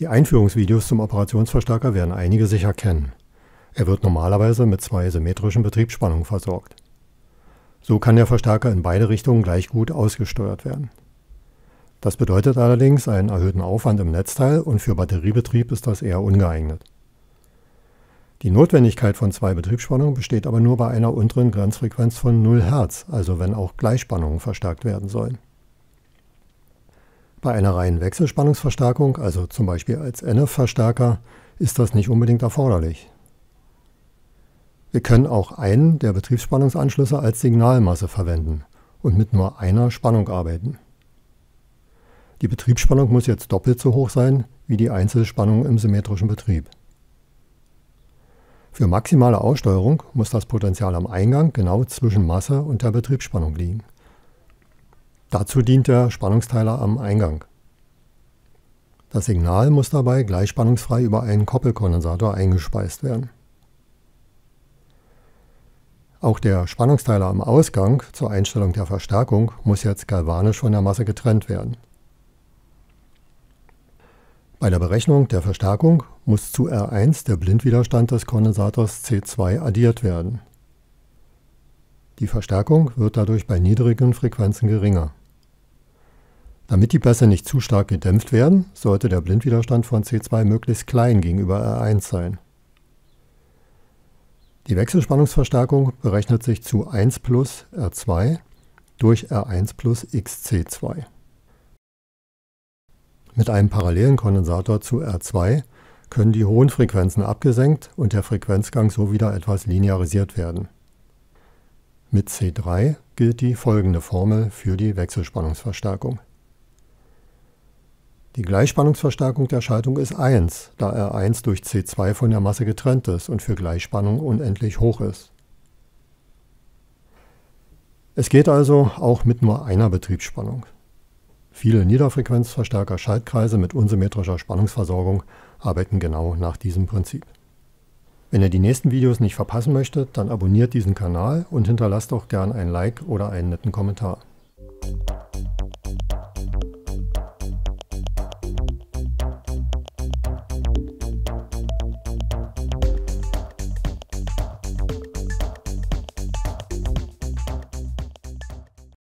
Die Einführungsvideos zum Operationsverstärker werden einige sicher kennen. Er wird normalerweise mit zwei symmetrischen Betriebsspannungen versorgt. So kann der Verstärker in beide Richtungen gleich gut ausgesteuert werden. Das bedeutet allerdings einen erhöhten Aufwand im Netzteil und für Batteriebetrieb ist das eher ungeeignet. Die Notwendigkeit von zwei Betriebsspannungen besteht aber nur bei einer unteren Grenzfrequenz von 0 Hertz, also wenn auch Gleichspannungen verstärkt werden sollen. Bei einer reinen Wechselspannungsverstärkung, also zum Beispiel als NF-Verstärker, ist das nicht unbedingt erforderlich. Wir können auch einen der Betriebsspannungsanschlüsse als Signalmasse verwenden und mit nur einer Spannung arbeiten. Die Betriebsspannung muss jetzt doppelt so hoch sein wie die Einzelspannung im symmetrischen Betrieb. Für maximale Aussteuerung muss das Potential am Eingang genau zwischen Masse und der Betriebsspannung liegen. Dazu dient der Spannungsteiler am Eingang. Das Signal muss dabei gleichspannungsfrei über einen Koppelkondensator eingespeist werden. Auch der Spannungsteiler am Ausgang zur Einstellung der Verstärkung muss jetzt galvanisch von der Masse getrennt werden. Bei der Berechnung der Verstärkung muss zu R1 der Blindwiderstand des Kondensators C2 addiert werden. Die Verstärkung wird dadurch bei niedrigen Frequenzen geringer. Damit die Bässe nicht zu stark gedämpft werden, sollte der Blindwiderstand von C2 möglichst klein gegenüber R1 sein. Die Wechselspannungsverstärkung berechnet sich zu 1 plus R2 durch R1 plus XC2. Mit einem parallelen Kondensator zu R2 können die hohen Frequenzen abgesenkt und der Frequenzgang so wieder etwas linearisiert werden. Mit C3 gilt die folgende Formel für die Wechselspannungsverstärkung. Die Gleichspannungsverstärkung der Schaltung ist 1, da R1 durch C2 von der Masse getrennt ist und für Gleichspannung unendlich hoch ist. Es geht also auch mit nur einer Betriebsspannung. Viele Niederfrequenzverstärker-Schaltkreise mit unsymmetrischer Spannungsversorgung arbeiten genau nach diesem Prinzip. Wenn ihr die nächsten Videos nicht verpassen möchtet, dann abonniert diesen Kanal und hinterlasst auch gern ein Like oder einen netten Kommentar.